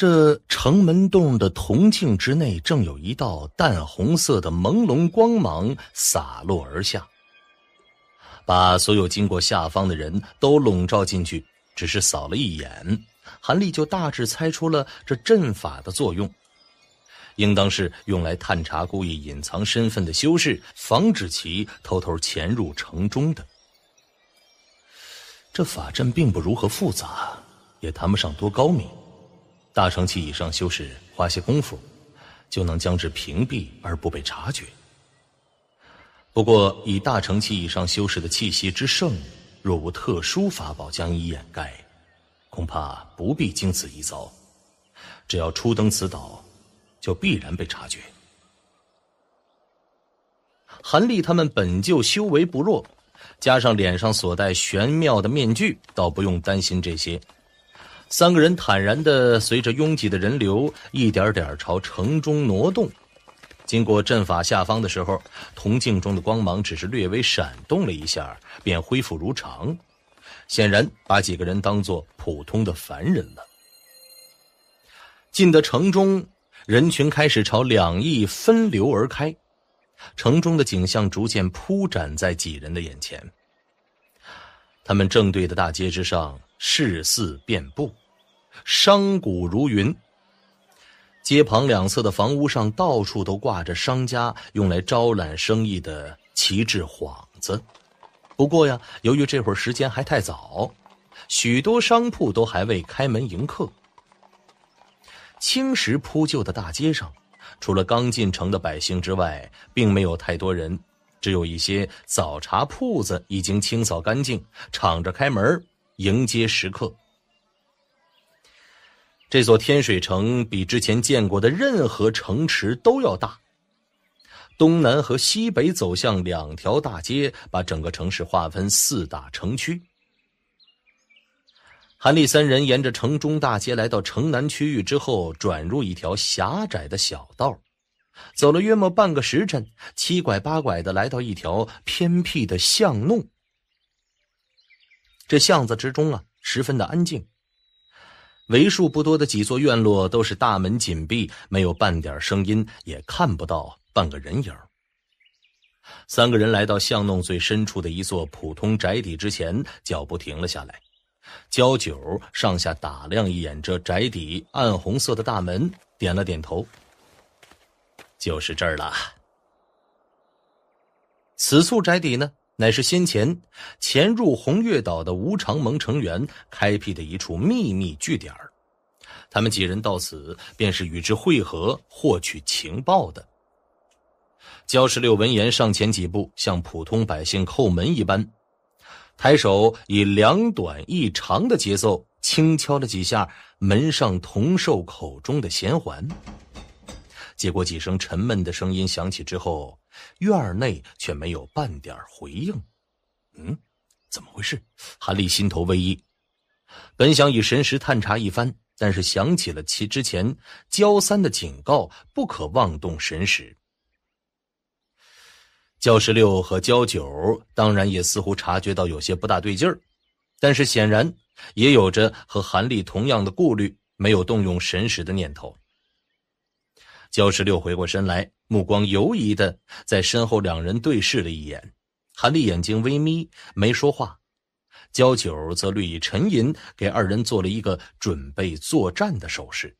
这城门洞的铜镜之内，正有一道淡红色的朦胧光芒洒落而下，把所有经过下方的人都笼罩进去。只是扫了一眼，韩立就大致猜出了这阵法的作用，应当是用来探查故意隐藏身份的修士，防止其偷偷潜入城中的。这法阵并不如何复杂，也谈不上多高明。大成期以上修士花些功夫，就能将之屏蔽而不被察觉。不过，以大成期以上修士的气息之盛，若无特殊法宝将以掩盖，恐怕不必经此一遭。只要初登此岛，就必然被察觉。韩立他们本就修为不弱，加上脸上所戴玄妙的面具，倒不用担心这些。三个人坦然地随着拥挤的人流一点点朝城中挪动，经过阵法下方的时候，铜镜中的光芒只是略微闪动了一下，便恢复如常，显然把几个人当作普通的凡人了。进得城中，人群开始朝两翼分流而开，城中的景象逐渐铺展在几人的眼前。他们正对的大街之上，士似遍布。商贾如云。街旁两侧的房屋上到处都挂着商家用来招揽生意的旗帜幌子。不过呀，由于这会儿时间还太早，许多商铺都还未开门迎客。青石铺就的大街上，除了刚进城的百姓之外，并没有太多人，只有一些早茶铺子已经清扫干净，敞着开门迎接食客。这座天水城比之前见过的任何城池都要大。东南和西北走向两条大街，把整个城市划分四大城区。韩立三人沿着城中大街来到城南区域之后，转入一条狭窄的小道，走了约莫半个时辰，七拐八拐的来到一条偏僻的巷弄。这巷子之中啊，十分的安静。为数不多的几座院落都是大门紧闭，没有半点声音，也看不到半个人影。三个人来到巷弄最深处的一座普通宅邸之前，脚步停了下来。焦九上下打量一眼这宅邸暗红色的大门，点了点头：“就是这儿了。此处宅邸呢？”乃是先前潜入红月岛的无常盟成员开辟的一处秘密据点儿，他们几人到此便是与之汇合，获取情报的。焦十六闻言上前几步，像普通百姓叩门一般，抬手以两短一长的节奏轻敲了几下门上铜兽口中的衔环，结果几声沉闷的声音响起之后。院内却没有半点回应。嗯，怎么回事？韩立心头微一，本想以神识探查一番，但是想起了其之前焦三的警告，不可妄动神识。焦十六和焦九当然也似乎察觉到有些不大对劲儿，但是显然也有着和韩立同样的顾虑，没有动用神识的念头。焦十六回过身来，目光犹疑的在身后两人对视了一眼。韩立眼睛微眯，没说话。焦九则略以沉吟，给二人做了一个准备作战的手势。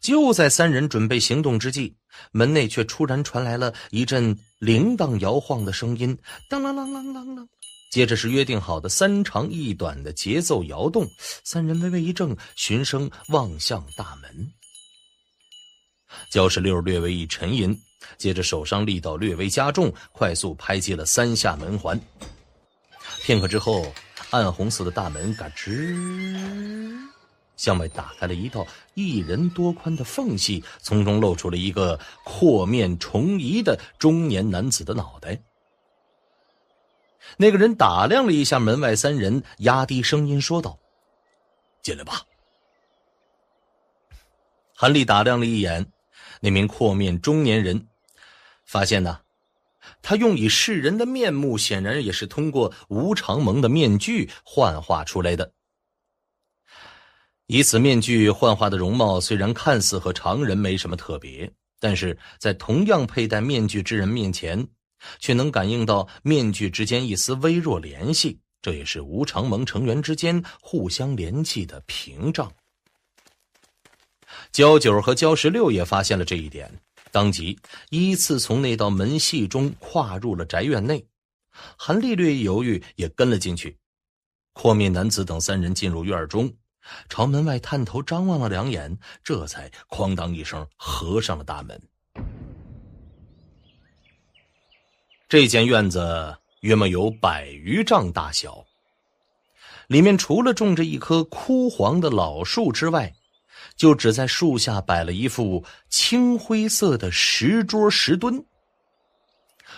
就在三人准备行动之际，门内却突然传来了一阵铃铛摇晃的声音，当啷啷啷啷啷，接着是约定好的三长一短的节奏摇动。三人微微一怔，循声望向大门。焦石六略微一沉吟，接着手上力道略微加重，快速拍击了三下门环。片刻之后，暗红色的大门嘎吱向外打开了一道一人多宽的缝隙，从中露出了一个阔面重移的中年男子的脑袋。那个人打量了一下门外三人，压低声音说道：“进来吧。”韩立打量了一眼。那名阔面中年人发现呢，他用以示人的面目，显然也是通过吴长蒙的面具幻化出来的。以此面具幻化的容貌，虽然看似和常人没什么特别，但是在同样佩戴面具之人面前，却能感应到面具之间一丝微弱联系。这也是吴长蒙成员之间互相联系的屏障。焦九和焦十六也发现了这一点，当即依次从那道门隙中跨入了宅院内。韩立略一犹豫，也跟了进去。阔面男子等三人进入院中，朝门外探头张望了两眼，这才哐当一声合上了大门。这间院子约莫有百余丈大小，里面除了种着一棵枯黄的老树之外，就只在树下摆了一副青灰色的石桌石墩。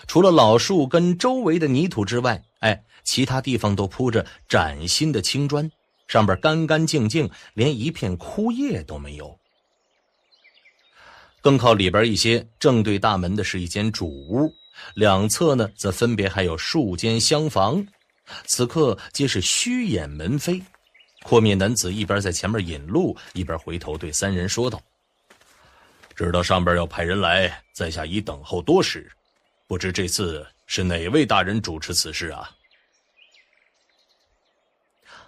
除了老树跟周围的泥土之外，哎，其他地方都铺着崭新的青砖，上边干干净净，连一片枯叶都没有。更靠里边一些，正对大门的是一间主屋，两侧呢则分别还有数间厢房，此刻皆是虚掩门扉。阔面男子一边在前面引路，一边回头对三人说道：“知道上边要派人来，在下已等候多时，不知这次是哪位大人主持此事啊？”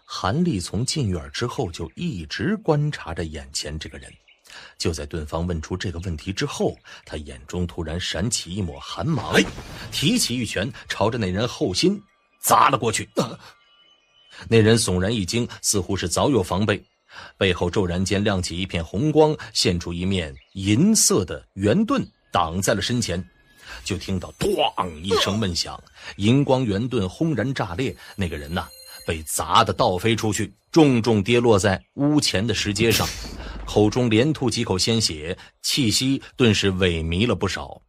韩立从进院之后就一直观察着眼前这个人，就在顿方问出这个问题之后，他眼中突然闪起一抹寒芒，提起玉拳，朝着那人后心砸了过去。那人悚然一惊，似乎是早有防备，背后骤然间亮起一片红光，现出一面银色的圆盾挡在了身前。就听到“咣”一声闷响，银光圆盾轰然炸裂，那个人呐被砸得倒飞出去，重重跌落在屋前的石阶上，口中连吐几口鲜血，气息顿时萎靡了不少。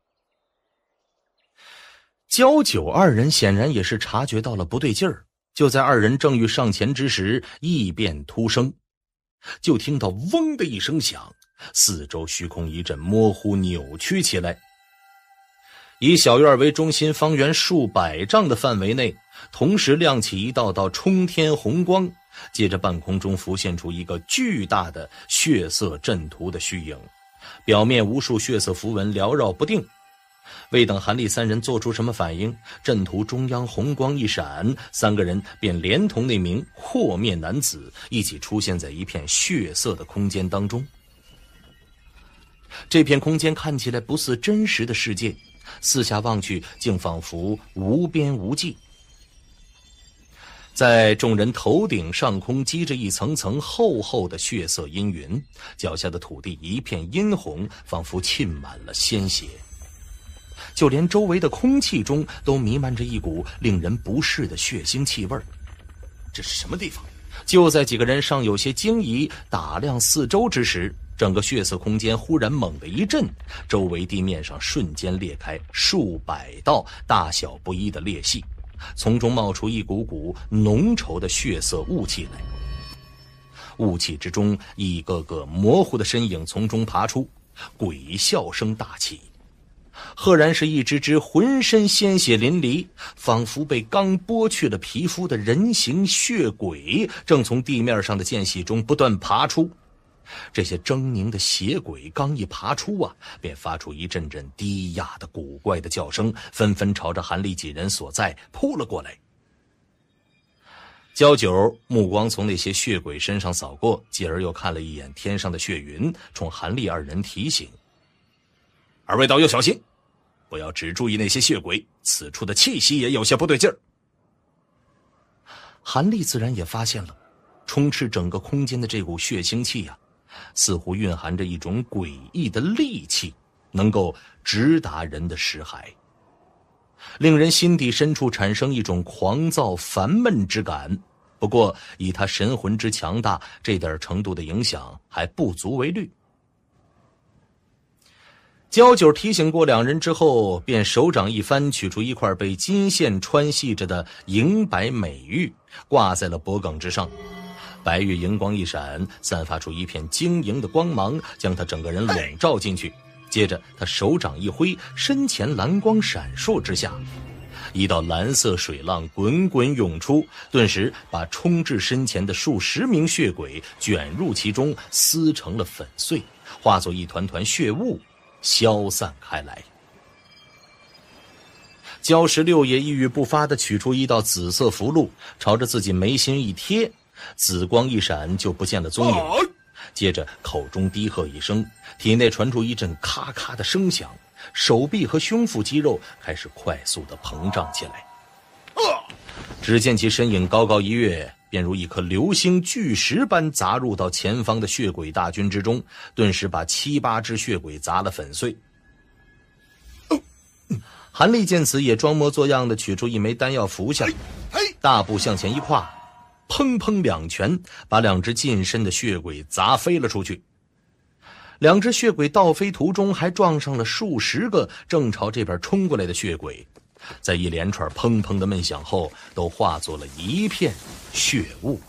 焦九二人显然也是察觉到了不对劲儿。就在二人正欲上前之时，异变突生，就听到“嗡”的一声响，四周虚空一阵模糊扭曲起来。以小院为中心，方圆数百丈的范围内，同时亮起一道道冲天红光，接着半空中浮现出一个巨大的血色阵图的虚影，表面无数血色符文缭绕不定。未等韩立三人做出什么反应，阵图中央红光一闪，三个人便连同那名阔面男子一起出现在一片血色的空间当中。这片空间看起来不似真实的世界，四下望去竟仿佛无边无际。在众人头顶上空积着一层层厚厚的血色阴云，脚下的土地一片殷红，仿佛浸满了鲜血。就连周围的空气中都弥漫着一股令人不适的血腥气味。这是什么地方？就在几个人尚有些惊疑、打量四周之时，整个血色空间忽然猛地一震，周围地面上瞬间裂开数百道大小不一的裂隙，从中冒出一股股浓稠的血色雾气来。雾气之中，一个个模糊的身影从中爬出，鬼笑声大起。赫然是一只只浑身鲜血淋漓、仿佛被刚剥去了皮肤的人形血鬼，正从地面上的间隙中不断爬出。这些狰狞的血鬼刚一爬出啊，便发出一阵阵低哑的古怪的叫声，纷纷朝着韩立几人所在扑了过来。焦九目光从那些血鬼身上扫过，继而又看了一眼天上的血云，冲韩立二人提醒：“二位道友，小心！”不要只注意那些血鬼，此处的气息也有些不对劲儿。韩立自然也发现了，充斥整个空间的这股血腥气啊，似乎蕴含着一种诡异的戾气，能够直达人的识海，令人心底深处产生一种狂躁烦闷之感。不过以他神魂之强大，这点程度的影响还不足为虑。焦九提醒过两人之后，便手掌一翻，取出一块被金线穿系着的银白美玉，挂在了脖颈之上。白玉莹光一闪，散发出一片晶莹的光芒，将他整个人笼罩进去。接着，他手掌一挥，身前蓝光闪烁之下，一道蓝色水浪滚滚涌出，顿时把冲至身前的数十名血鬼卷入其中，撕成了粉碎，化作一团团血雾。消散开来。焦十六也一语不发的取出一道紫色符箓，朝着自己眉心一贴，紫光一闪就不见了踪影。接着口中低喝一声，体内传出一阵咔咔的声响，手臂和胸腹肌肉开始快速的膨胀起来。只见其身影高高一跃。便如一颗流星、巨石般砸入到前方的血鬼大军之中，顿时把七八只血鬼砸得粉碎。韩立见此，也装模作样的取出一枚丹药服下，大步向前一跨，砰砰两拳，把两只近身的血鬼砸飞了出去。两只血鬼倒飞途中，还撞上了数十个正朝这边冲过来的血鬼。在一连串砰砰的闷响后，都化作了一片血雾。